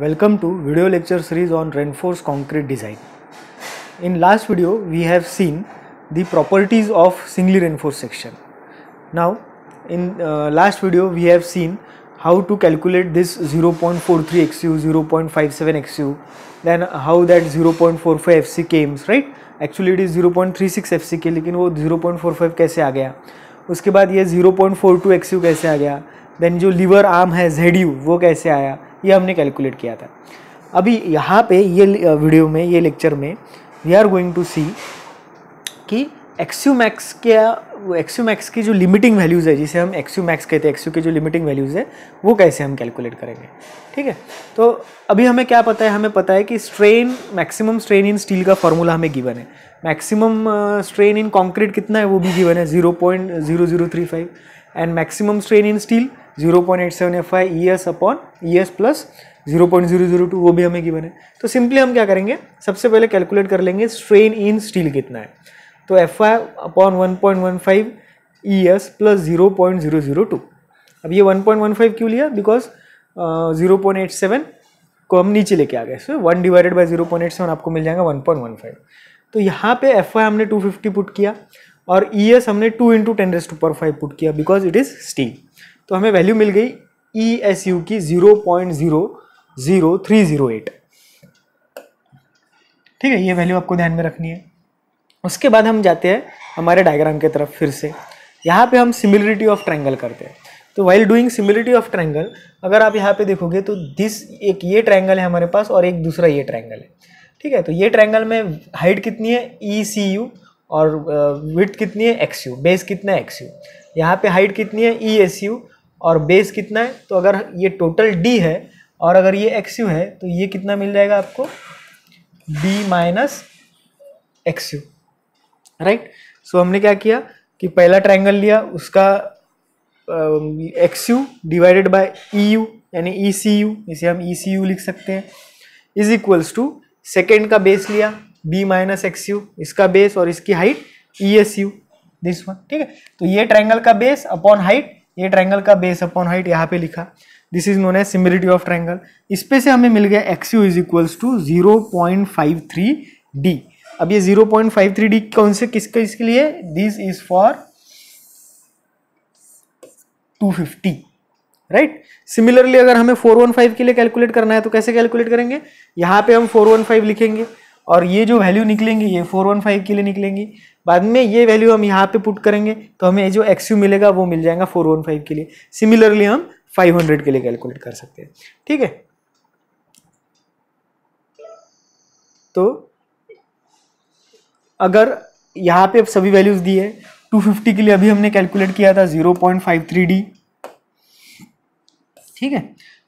Welcome to video lecture series on reinforce concrete design in last video we have seen the properties of singly reinforce section now in last video we have seen how to calculate this 0.43 point four three X U zero point five seven X U then how that zero point four five F C comes right actually it is zero point three six F C K लेकिन वो zero point four five कैसे आ गया उसके बाद ये zero point four two X U कैसे आ गया देन जो लीवर आर्म है जेड यू वो कैसे आया ये हमने कैलकुलेट किया था अभी यहाँ पे ये वीडियो में ये लेक्चर में we are going to see कि एक्स्यू मैक्स के एक्स्यू मैक्स की जो लिमिटिंग वैल्यूज़ है जिसे हम एक्स्यू मैक्स कहते हैं एक्स्यू के जो लिमिटिंग वैल्यूज़ है वो कैसे हम कैलकुलेट करेंगे ठीक है तो अभी हमें क्या पता है हमें पता है कि strain maximum strain in steel का फॉर्मूला हमें गिवन है मैक्सिमम स्ट्रेन इन कॉन्क्रीट कितना है वो भी गिवन है zero point zero zero three five and maximum strain in steel zero point eight seven F I E S upon E S plus zero point zero zero two वो भी हमें given है तो सिंपली हम क्या करेंगे सबसे पहले कैलकुलेट कर लेंगे स्ट्रेन इन स्टील कितना है तो F I upon one point one five E S plus zero point zero zero two अब ये वन पॉइंट वन फाइव क्यों लिया because uh, zero point eight seven को हम नीचे लेके आ गए so one divided by zero point eight seven आपको मिल जाएगा वन पॉइंट वन फाइव तो यहाँ पे एफ आई हमने टू फिफ्टी पुट किया और ई एस हमने two into ten raised to पर फाइव पुट किया बिकॉज इट इज़ स्टील तो हमें वैल्यू मिल गई ई एस यू की zero point zero zero three zero eight ठीक है ये वैल्यू आपको ध्यान में रखनी है उसके बाद हम जाते हैं हमारे डायग्राम के तरफ फिर से यहाँ पे हम सिमिलरिटी ऑफ ट्रायंगल करते हैं तो while doing similarity of triangle अगर आप यहाँ पे देखोगे तो दिस एक ये ट्रायंगल है हमारे पास और एक दूसरा ये ट्रायंगल है ठीक है तो ये ट्रायंगल में हाइट कितनी है ई सी यू और विथ कितनी है एक्स यू बेस कितना है एक्स यू यहाँ पे हाइट कितनी है ई एस यू और बेस कितना है तो अगर ये टोटल डी है और अगर ये एक्स यू है तो ये कितना मिल जाएगा आपको D minus X U right so हमने क्या किया कि पहला ट्राइंगल लिया उसका X U divided by E U यानी ई सी यू इसे हम ई सी यू लिख सकते हैं इज इक्वल्स टू सेकेंड का बेस लिया बी माइनस एक्स यू इसका बेस और इसकी height E S U this one ठीक है तो ये ट्राइंगल का बेस अपॉन हाइट ये ट्रायंगल का बेस अपॉन हाइट यहाँ पे लिखा this is known as similarity of triangle इस पे से हमें मिल गया X U is equals to zero point five three D अब ये zero point five three D कौन से किसके इसके लिए this is for two fifty right similarly अगर हमें फोर वन फाइव के लिए कैलकुलेट करना है तो कैसे कैलकुलेट करेंगे यहाँ पे हम फोर वन फाइव लिखेंगे और ये जो वैल्यू निकलेंगी ये फोर वन फाइव के लिए निकलेंगी बाद में ये वैल्यू हम यहाँ पे पुट करेंगे तो हमें जो एक्सयू मिलेगा वो मिल जाएगा फोर वन फाइव के लिए सिमिलरली हम फाइव हंड्रेड के लिए कैलकुलेट कर सकते हैं ठीक है तो अगर यहाँ पे सभी वैल्यूज़ दी है 250 के लिए अभी हमने कैलकुलेट किया था थ्री डी ठीक है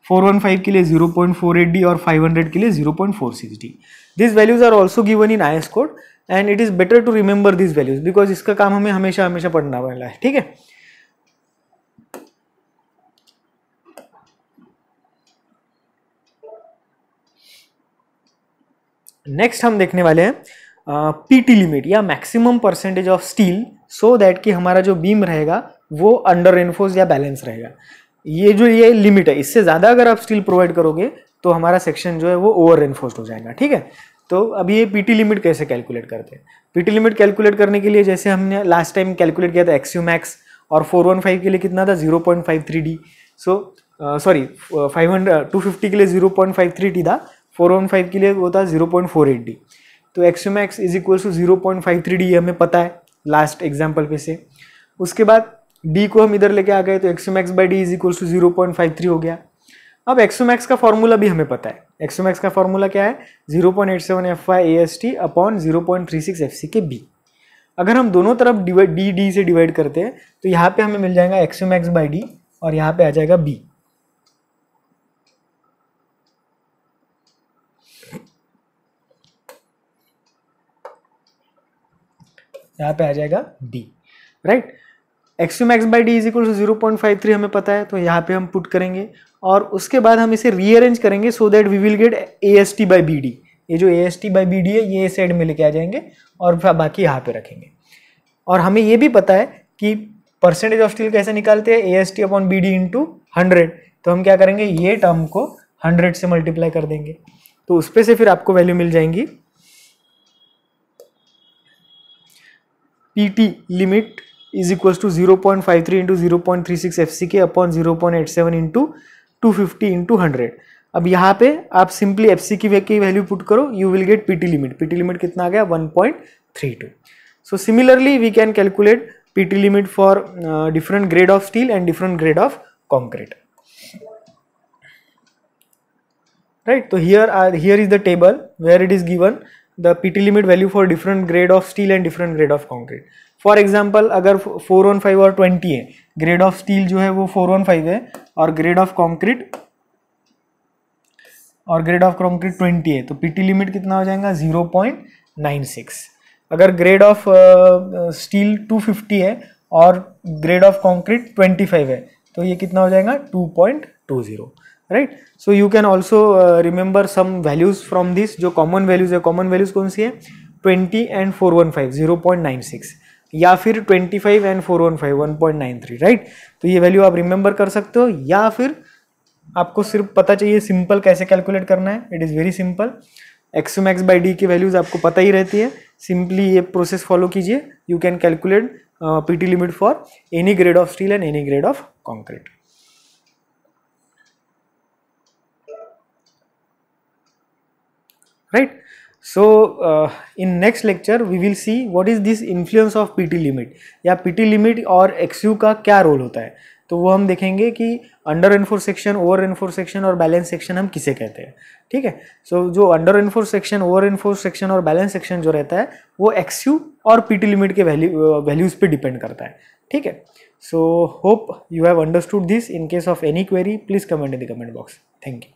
415 के लिए डी और 500 के लिए point 0.46D. These values are also given in IS code and it is better to remember this values because इसका काम हमें हमेशा हमेशा पढ़ना वाला है ठीक है नेक्स्ट हम देखने वाले हैं पीटी लिमिट या maximum percentage of steel so that कि हमारा जो बीम रहेगा वो अंडर इन्फोर्स या बैलेंस रहेगा ये जो ये लिमिट है इससे ज़्यादा अगर आप स्टील प्रोवाइड करोगे तो हमारा सेक्शन जो है वो ओवर एनफोर्स्ड हो जाएगा ठीक है तो अब ये पीटी लिमिट कैसे कैलकुलेट करते हैं पीटी लिमिट कैलकुलेट करने के लिए जैसे हमने लास्ट टाइम कैलकुलेट किया था एक्स्यू मैक्स और 415 के लिए कितना था 0.53 D so sorry two fifty के लिए 0.53 डी था 415 के लिए वो था 0.48 डी तो X U max is equal to zero point five three D हमें पता है लास्ट एग्जाम्पल पे से उसके बाद डी को हम इधर लेके आ गए तो X U max by D is equals to zero point five three हो गया अब एक्सोम एक्स का फॉर्मूला भी हमें पता है एक्सोम एक्स का फॉर्मूला क्या है zero point eight seven F Y A S T upon zero point three six F C K B अगर हम दोनों तरफ डिवाइड डी डी से डिवाइड करते हैं तो यहाँ पे हमें मिल जाएगा एक्सोम एक्स बाई डी और यहाँ पे आ जाएगा बी यहाँ पे आ जाएगा B right right? X max by D is equal to zero point five three हमें पता है तो यहाँ पे हम पुट करेंगे और उसके बाद हम इसे रीअरेंज करेंगे so that we will get A S T by B D ये जो A S T by B D है ये साइड में लेके आ जाएंगे और बाकी यहाँ पे रखेंगे और हमें ये भी पता है कि परसेंटेज ऑफ स्टील कैसे निकालते हैं A S T upon B D into hundred तो हम क्या करेंगे ये टर्म को हंड्रेड से मल्टीप्लाई कर देंगे तो उस पर से फिर आपको वैल्यू मिल जाएंगी P T limit is equal to zero point five three into zero point three six F C K upon zero point eight seven into two fifty into hundred अब यहाँ पे आप सिंपली एफ सी की value put करो you will get P T limit P T limit कितना आ गया one point three two so similarly we can calculate P T limit for different grade of steel and different grade of concrete right तो here are here is the table where it is given the pt limit value for different grade of steel and different grade of concrete for example अगर four one five और twenty है grade of steel जो है वो four one five है और grade of concrete और grade of concrete twenty है तो पीटी लिमिट कितना हो जाएगा जीरो पॉइंट नाइन सिक्स अगर grade of steel two fifty है और grade of concrete twenty five है तो ये कितना हो जाएगा two point two zero right so you can also remember some values from this जो कॉमन वैल्यूज़ है कॉमन वैल्यूज़ कौन सी है twenty and four one five zero point nine six या फिर 25 five and four one five one point nine three right तो ये value आप रिमेंबर कर सकते हो या फिर आपको सिर्फ पता चाहिए सिंपल कैसे कैलकुलेट करना है it is very simple x max by d की वैल्यूज़ आपको पता ही रहती है सिंपली ये प्रोसेस फॉलो कीजिए you can calculate PT limit for any grade of steel and any grade of concrete right so in next lecture we will see see is this influence of of PT limit या PT limit और XU का क्या role होता है तो वो हम देखेंगे कि under enforce section over enforce section और बैलेंस सेक्शन हम किसे कहते हैं ठीक है सो so, जो under enforce section over enforce section और बैलेंस सेक्शन जो रहता है वो एक्सयू और पीटी लिमिट के वैल्यू वैल्यूज़ पर डिपेंड करता है ठीक है so hope you have understood this in case of any query please comment in the comment box thank you